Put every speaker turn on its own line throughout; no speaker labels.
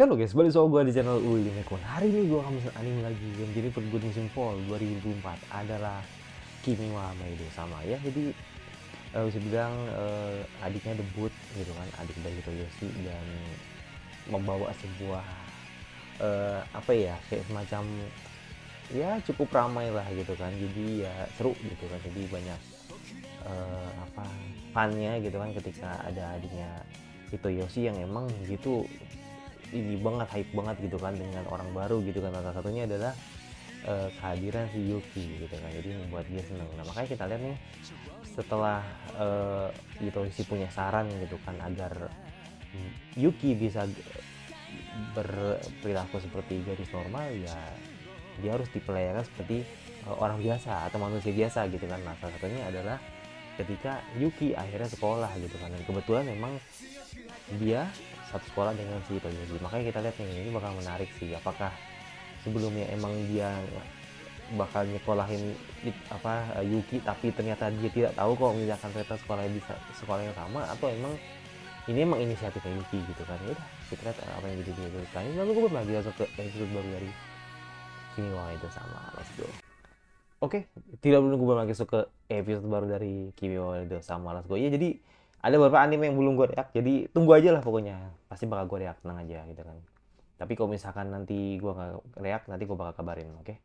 Halo guys, balik sama gue di channel Uli Nekon Hari ini gue akan menonton anime lagi yang jadi Good Mission fall 2004 adalah Kimi wa sama ya jadi uh, bisa bilang uh, eh, adiknya debut gitu kan adik dari Hiroyoshi dan membawa sebuah uh, apa ya kayak semacam ya cukup ramai lah gitu kan jadi ya seru gitu kan jadi banyak uh, apa funnya gitu kan ketika ada adiknya itu Yoshi yang emang gitu ini banget hype banget gitu kan dengan orang baru gitu kan salah satunya adalah uh, kehadiran si Yuki gitu kan jadi membuat dia seneng nah makanya kita lihat nih setelah uh, eh, Yoshi punya saran gitu kan agar Yuki bisa berperilaku seperti gadis normal ya dia harus dipelayakan seperti uh, orang biasa atau manusia biasa gitu kan nah salah satunya adalah ketika Yuki akhirnya sekolah gitu kan dan kebetulan memang dia satu sekolah dengan si Toyoji makanya kita lihat nih ini bakal menarik sih apakah sebelumnya emang dia bakal nyekolahin apa Yuki tapi ternyata dia tidak tahu kok misalkan ternyata sekolahnya bisa sekolah yang sama atau emang ini emang inisiatif Yuki gitu kan ya kita lihat uh, apa yang jadi dia lalu gue berbagi langsung ke episode baru dari wah itu sama let's go Oke, okay. tidak menunggu gue lagi suka episode baru dari Kimi wa sama Let's Go. Iya, jadi ada beberapa anime yang belum gue react, jadi tunggu aja lah pokoknya. Pasti bakal gue react, tenang aja gitu kan. Tapi kalau misalkan nanti gue nggak react, nanti gue bakal kabarin, oke? Okay?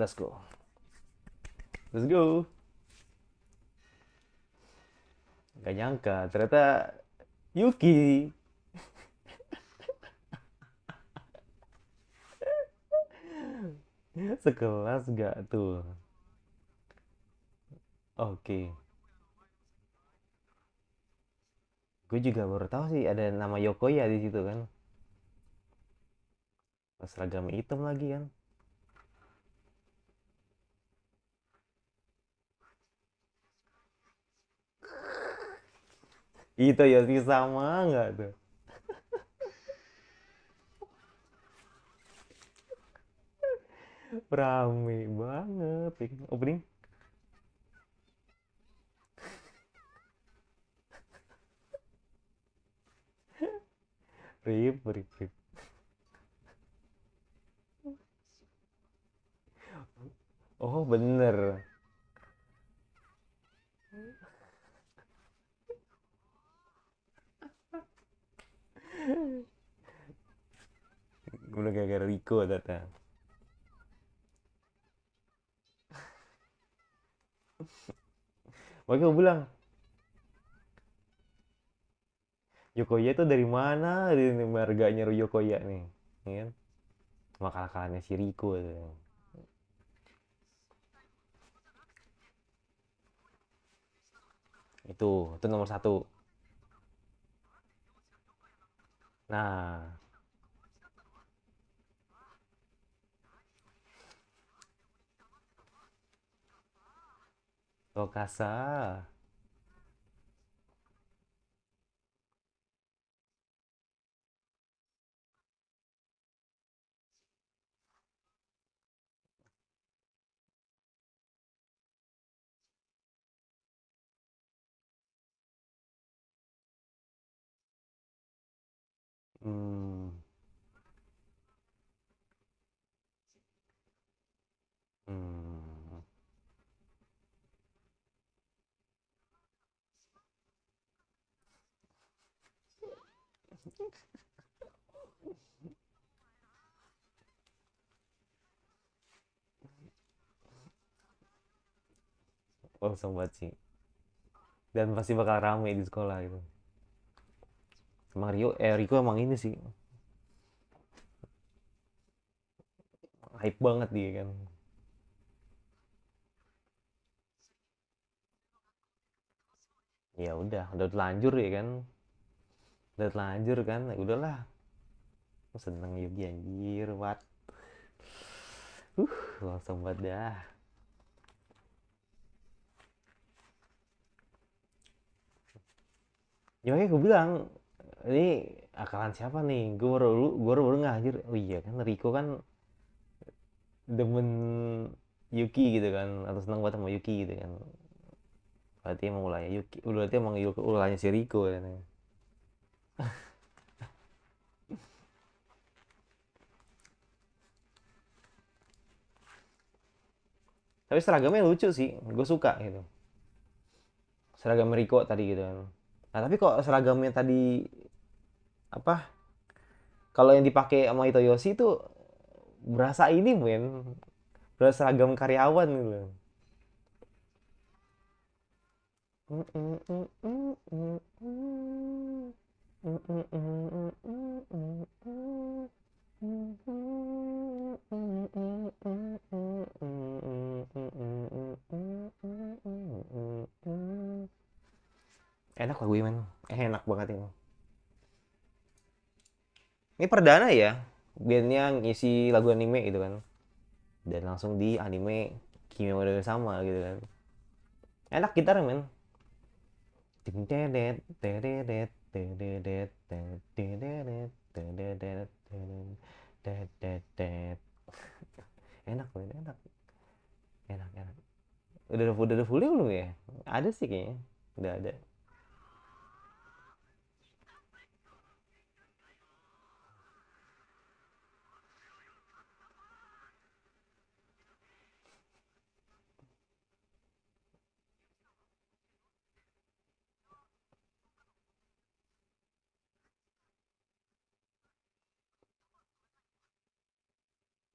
Let's go. Let's go. Gak nyangka, ternyata Yuki Sekelas gak tuh? Oke. Okay. Gue juga baru tahu sih ada nama Yokoya di situ kan. seragam hitam lagi kan. Itu ya sih sama nggak tuh? rame banget opening rip rip rip oh bener gue gara-gara Rico datang Makanya gue bilang, Yokoya itu dari mana dari marganya Yokoya nih, ya kan? kalahnya si Riko tuh. Itu, itu nomor satu. Nah, Lo Hmm. Hmm. oh sobat sih dan pasti bakal rame di sekolah gitu emang Rio eh Rico emang ini sih hype banget dia kan ya udah udah lanjur ya kan udah telanjur kan ya udahlah aku seneng Yogi anjir what uh langsung buat dah ya makanya gue bilang ini akalan siapa nih gue baru gue baru, baru anjir. oh iya kan Riko kan demen Yuki gitu kan atau seneng banget sama Yuki gitu kan berarti emang ulahnya Yuki berarti emang ulahnya si Riko kan tapi seragamnya lucu sih gue suka gitu seragam Riko tadi gitu kan nah tapi kok seragamnya tadi apa kalau yang dipakai sama Itoyoshi itu berasa ini men berasa seragam karyawan gitu Mm-mm-mm-mm-mm enak lagu ini men eh, enak banget ini ini perdana ya bandnya ngisi lagu anime gitu kan dan langsung di anime Kimi Model sama gitu kan enak gitar men ting tedet tedet enak loh enak enak enak udah udah udah full belum ya ada sih kayaknya udah ada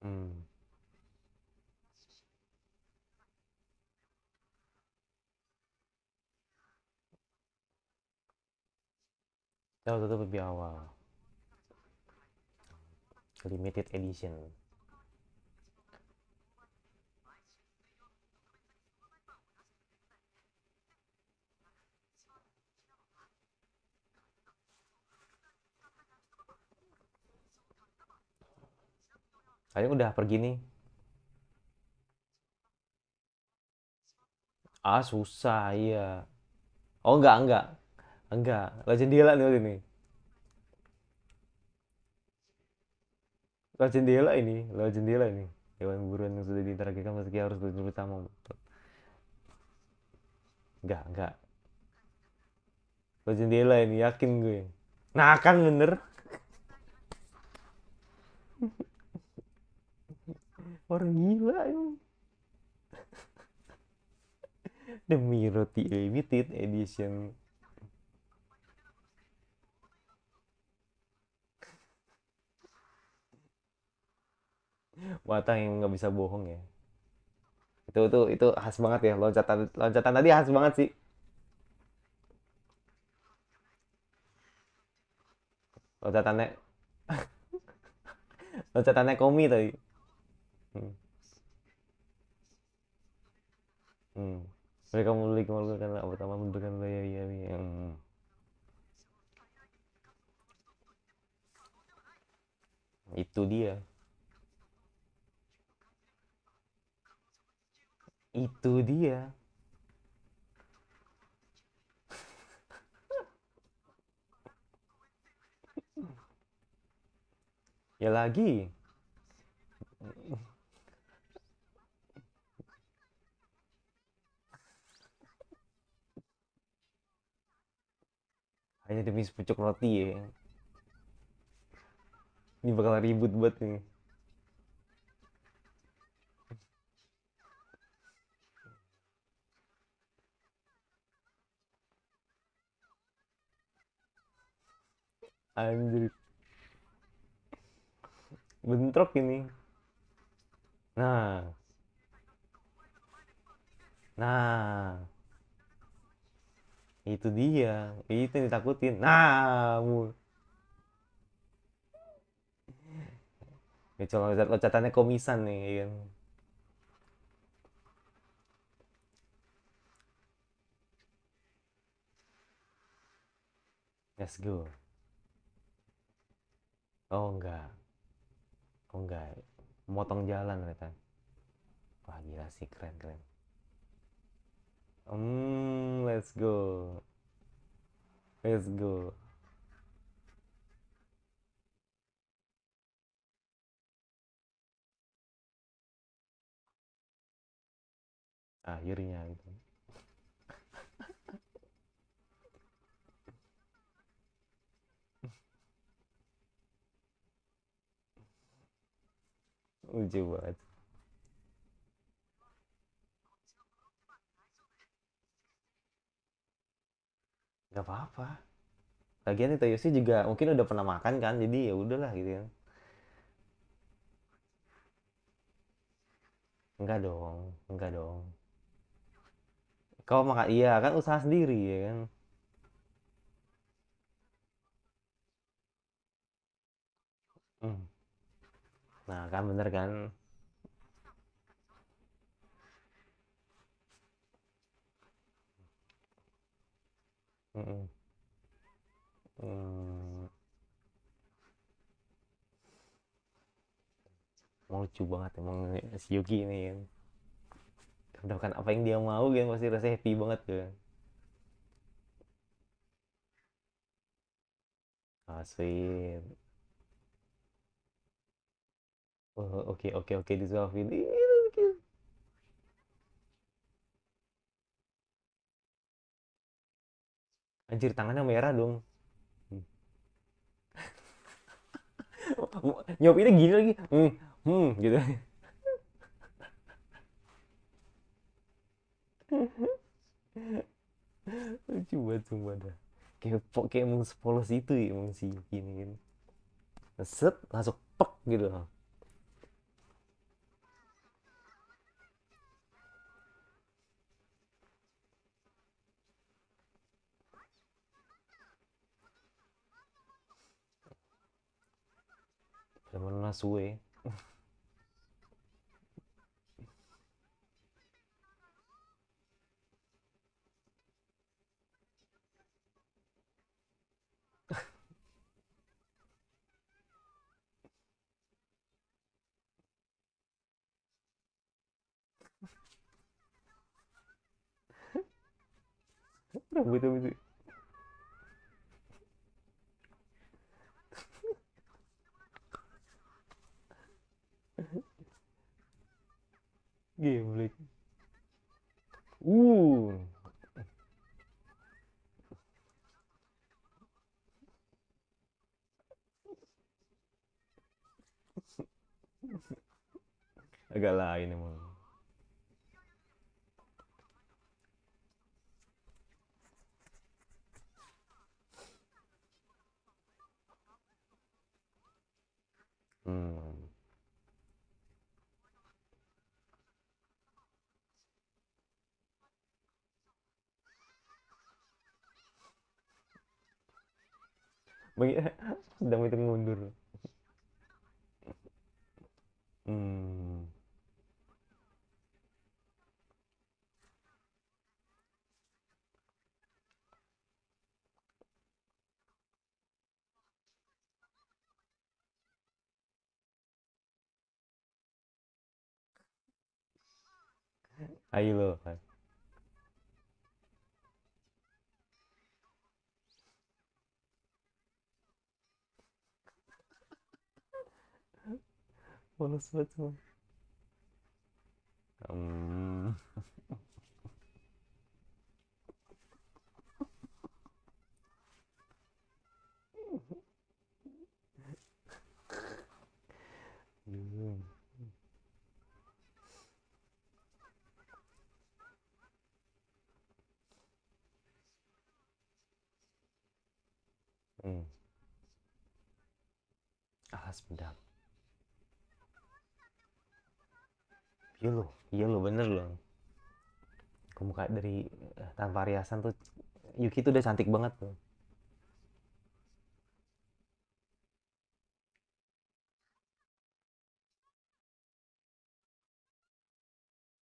Hmm. Kita tutup lebih awal. Limited edition. kalian udah pergi nih ah susah iya oh enggak enggak enggak legend jendela nih ini legend jendela ini legend jendela ini hewan buruan yang sudah diterakikan meski harus berutama enggak enggak legend jendela ini yakin gue nah kan bener orang gila emang demi roti limited edition mata yang nggak bisa bohong ya itu itu itu khas banget ya loncatan loncatan tadi khas banget sih loncatannya loncatannya komi tadi mereka mereka memiliki makhluk karena pertama memberikan daya ya, hmm. Itu dia. Itu dia. ya lagi. hanya demi sepucuk roti ya ini bakal ribut buat nih anjir bentrok ini nah nah itu dia itu yang ditakutin nah ya, cuma loncat loncatannya komisan nih ya kan. let's go oh enggak oh enggak motong jalan ternyata wah gila sih keren keren Hmm, let's go. Let's go. Akhirnya itu. lucu banget nggak apa-apa lagian itu Yosi juga mungkin udah pernah makan kan jadi ya udahlah gitu kan enggak dong enggak dong kau makan iya kan usaha sendiri ya kan hmm. nah kan bener kan mm Hmm. lucu banget emang si Yogi ini kan. Mendapatkan apa yang dia mau kan pasti rasanya happy banget kan. asyik ah, oh, Oke oke oke di disuapin. ini anjir tangannya merah dong hmm. nyop ini gini lagi hmm, hmm gitu lucu banget semua dah kayak kayak emang sepolos itu ya emang sih gini gini kan. set langsung pek gitu loh más sube. Não, muito, Gimlik. Uh. Agak lain emang. sedang itu mundur hmm. Ayo loh. Was wird so? Um. 음. 아, 알았습니다. iya lo iya lo bener lo ke muka dari eh, tanpa riasan tuh Yuki tuh udah cantik banget tuh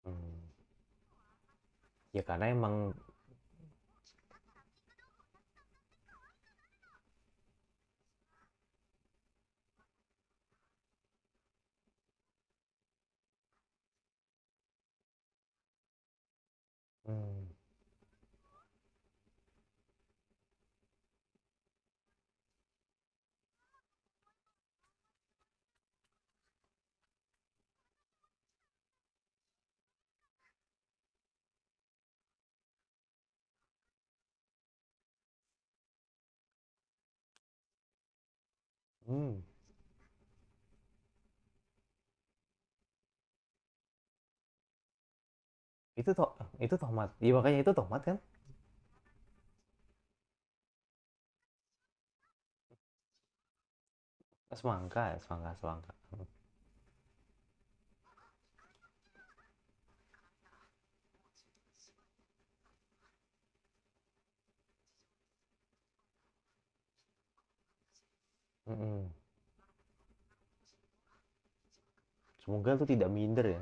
hmm. ya karena emang Hmm. Itu to itu tomat. Iya makanya itu tomat kan? Semangka, semangka, semangka. Semoga itu tidak minder ya.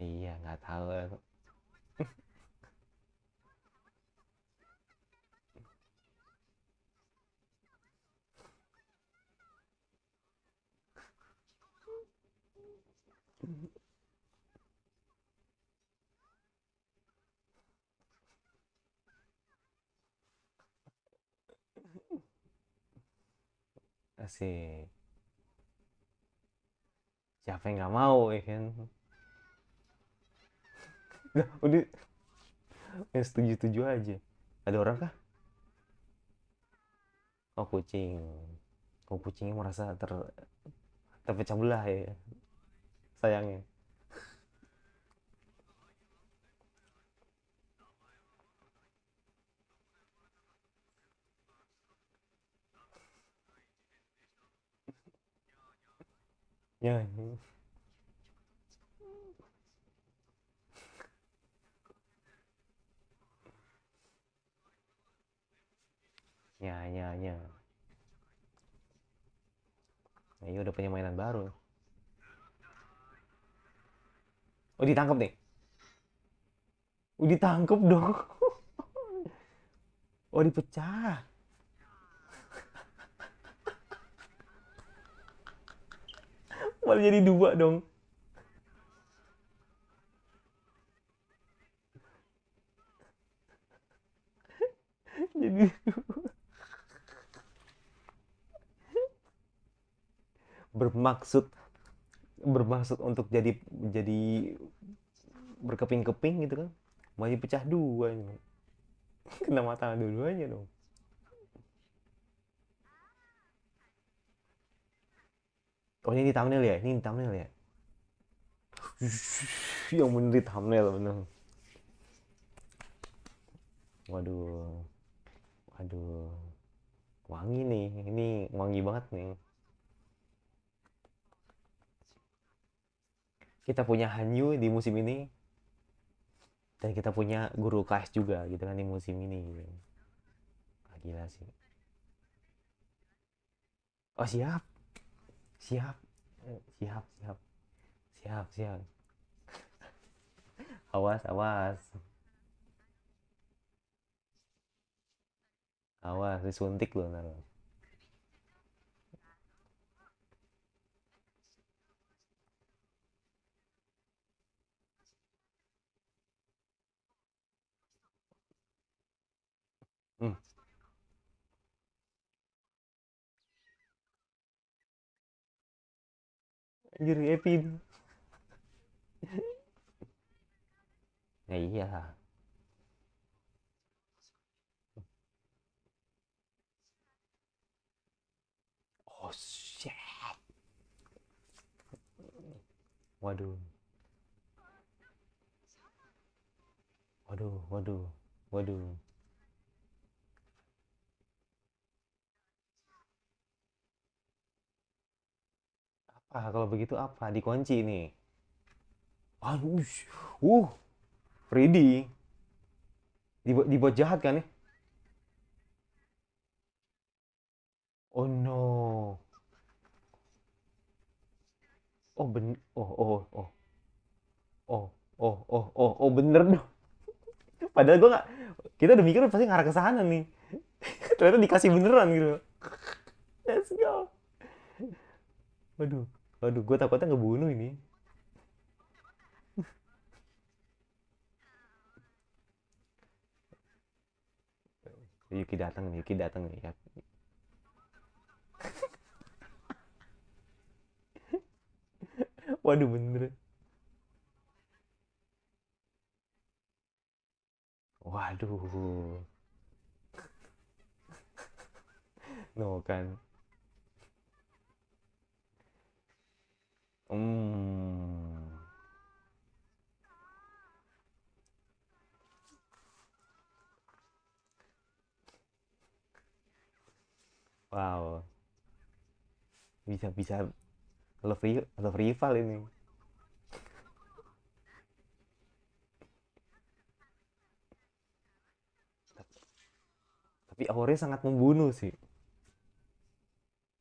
iya, nggak tahu. Asik. Siapa yang gak mau ya kan? Udah, udah yang setuju-setuju aja. Ada orang kah? Oh kucing. Oh kucingnya merasa ter terpecah belah ya sayangnya nyanyi ya ya ya nah, ini udah punya mainan baru Oh ditangkap nih. Oh ditangkap dong. Oh dipecah. Malah jadi dua dong. jadi dua. Bermaksud bermaksud untuk jadi jadi berkeping-keping gitu kan masih pecah dua ini kena mata dua-duanya dong Oh ini thumbnail ya, ini thumbnail ya. Yang bener di thumbnail bener. Waduh, waduh, wangi nih, ini wangi banget nih. kita punya Hanyu di musim ini dan kita punya guru kelas juga gitu kan di musim ini gitu. gila sih oh siap siap siap siap siap siap awas awas awas disuntik loh nanti Hmm. Anjir Epi. ya iya. Oh shit. Waduh. Waduh, waduh, waduh. Ah, kalau begitu apa? Dikunci nih. Aduh, uh, Freddy. Dibuat, dibuat jahat kan nih? Oh no. Oh ben oh oh oh. Oh oh oh oh oh bener dong. Padahal gue nggak kita udah mikir pasti ngarah ke sana nih. Ternyata dikasih beneran gitu. Let's go. Waduh. Waduh, gue takutnya ngebunuh ini. Yuki datang nih, Yuki datang nih. Ya. Waduh bener. Waduh. no kan. Hmm. Wow. Bisa bisa love, love rival ini. Tapi Aure sangat membunuh sih.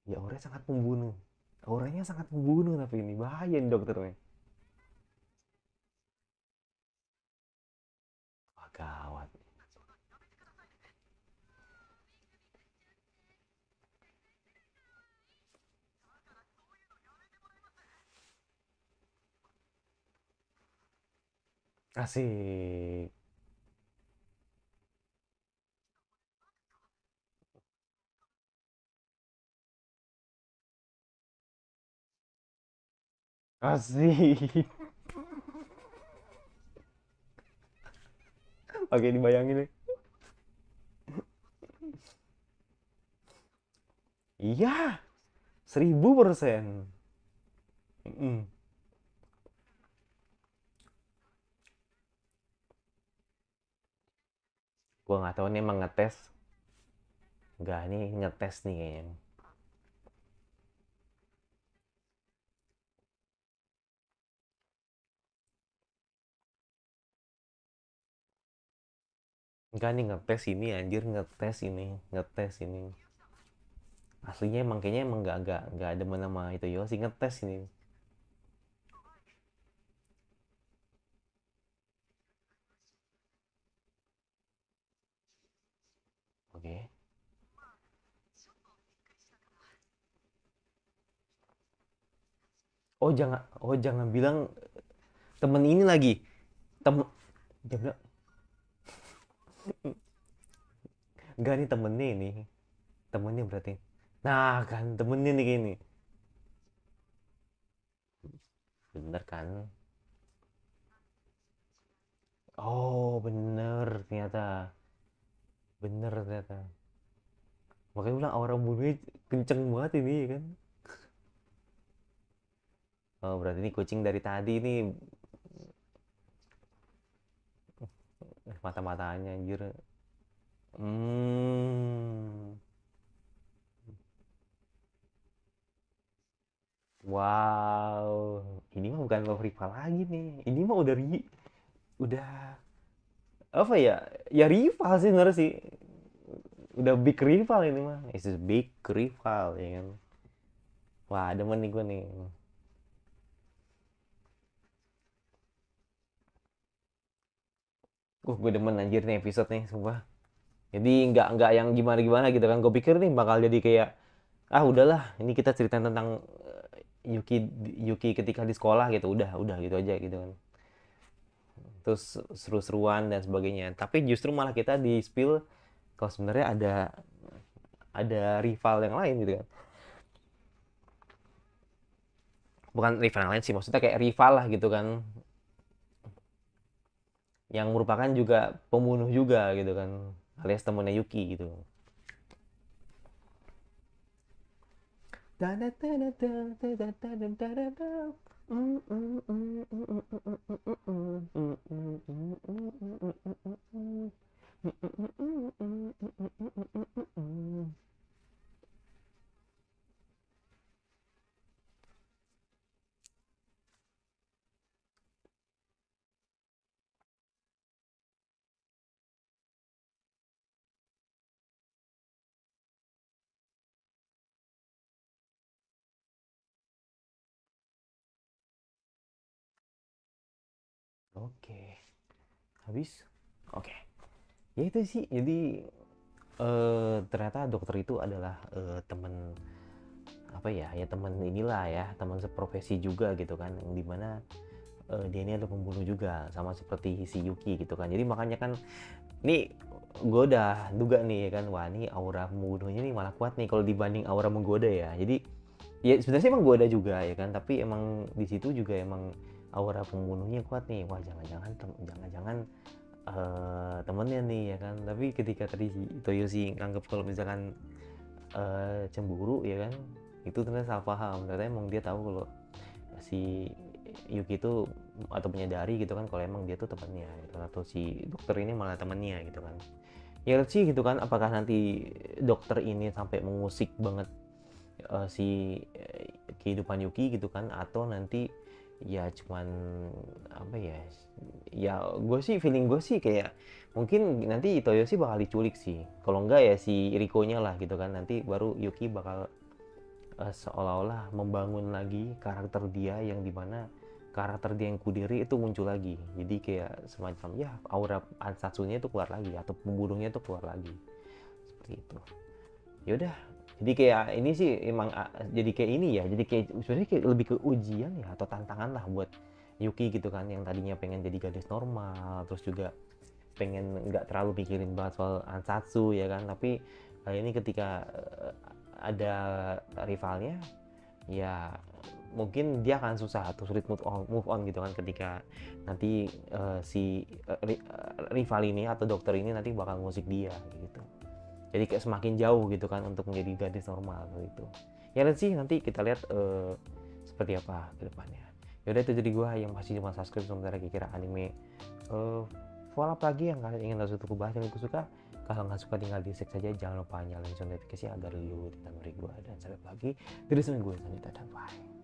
Ya Aure sangat membunuh. Auranya sangat membunuh tapi ini bahaya nih dokter nih. Wah gawat. Asik. Asik. Oke, dibayangin nih. Iya, seribu persen. Mm nggak tahu nih emang ngetes. Gak nih ngetes nih kayaknya. Enggak nih ngetes ini anjir ngetes ini ngetes ini. Aslinya emang kayaknya emang enggak enggak enggak ada mana mana itu yo sih ngetes ini. Oke. Oh jangan oh jangan bilang temen ini lagi. Tem dia bilang Enggak nih temennya ini. Temennya berarti. Nah kan temennya nih gini. Bener kan? Oh bener ternyata. Bener ternyata. Makanya bilang aura bunuhnya kenceng banget ini ya kan. Oh berarti ini kucing dari tadi ini mata-matanya anjir hmm. wow ini mah bukan love rival lagi nih ini mah udah ri udah apa ya ya rival sih bener sih udah big rival ini mah it's big rival ya kan wah ada nih gue nih uh gue demen anjir nih episode nih sumpah jadi nggak nggak yang gimana gimana gitu kan gue pikir nih bakal jadi kayak ah udahlah ini kita cerita tentang eh, Yuki Yuki ketika di sekolah gitu udah udah gitu aja gitu kan terus seru-seruan dan sebagainya tapi justru malah kita di spill kalau sebenarnya ada ada rival yang lain gitu kan bukan rival yang lain sih maksudnya kayak rival lah gitu kan yang merupakan juga pembunuh juga gitu kan alias temennya Yuki gitu Oke. Habis? Oke. Ya itu sih. Jadi uh, ternyata dokter itu adalah uh, eh, teman apa ya? Ya teman inilah ya, teman seprofesi juga gitu kan. Yang dimana uh, dia ini adalah pembunuh juga sama seperti si Yuki gitu kan. Jadi makanya kan nih gue udah duga nih ya kan wah ini aura membunuhnya nih malah kuat nih kalau dibanding aura menggoda ya jadi ya sebenarnya emang gue ada juga ya kan tapi emang di situ juga emang aura pembunuhnya kuat nih wah jangan-jangan jangan-jangan uh, temennya nih ya kan tapi ketika tadi Toyoshi nganggap kalau misalkan uh, cemburu ya kan itu ternyata salah paham ternyata emang dia tahu kalau si Yuki itu atau menyadari gitu kan kalau emang dia tuh temannya gitu atau si dokter ini malah temannya gitu kan ya sih gitu kan apakah nanti dokter ini sampai mengusik banget uh, si kehidupan Yuki gitu kan atau nanti ya cuman apa ya ya gue sih feeling gue sih kayak mungkin nanti Toyo Itoyoshi bakal diculik sih kalau enggak ya si Riko nya lah gitu kan nanti baru Yuki bakal uh, seolah-olah membangun lagi karakter dia yang dimana karakter dia yang kudiri itu muncul lagi jadi kayak semacam ya aura Ansatsunya itu keluar lagi atau pembunuhnya itu keluar lagi seperti itu yaudah jadi kayak ini sih emang ah, jadi kayak ini ya jadi kayak sebenarnya kayak lebih ke ujian ya atau tantangan lah buat Yuki gitu kan yang tadinya pengen jadi gadis normal terus juga pengen nggak terlalu pikirin banget soal ansatsu ya kan tapi kali eh, ini ketika eh, ada rivalnya ya mungkin dia akan susah atau sulit move on, move on gitu kan ketika nanti uh, si uh, rival ini atau dokter ini nanti bakal musik dia gitu jadi kayak semakin jauh gitu kan untuk menjadi gadis normal gitu ya lihat sih nanti kita lihat uh, seperti apa ke depannya yaudah itu jadi gua yang masih cuma subscribe sementara kira-kira anime uh, follow up lagi yang kalian ingin langsung aku bahas yang aku suka kalau nggak suka tinggal di sek saja jangan lupa nyalain notifikasi agar lu tidak gua dan sampai pagi terus gue selanjutnya dan bye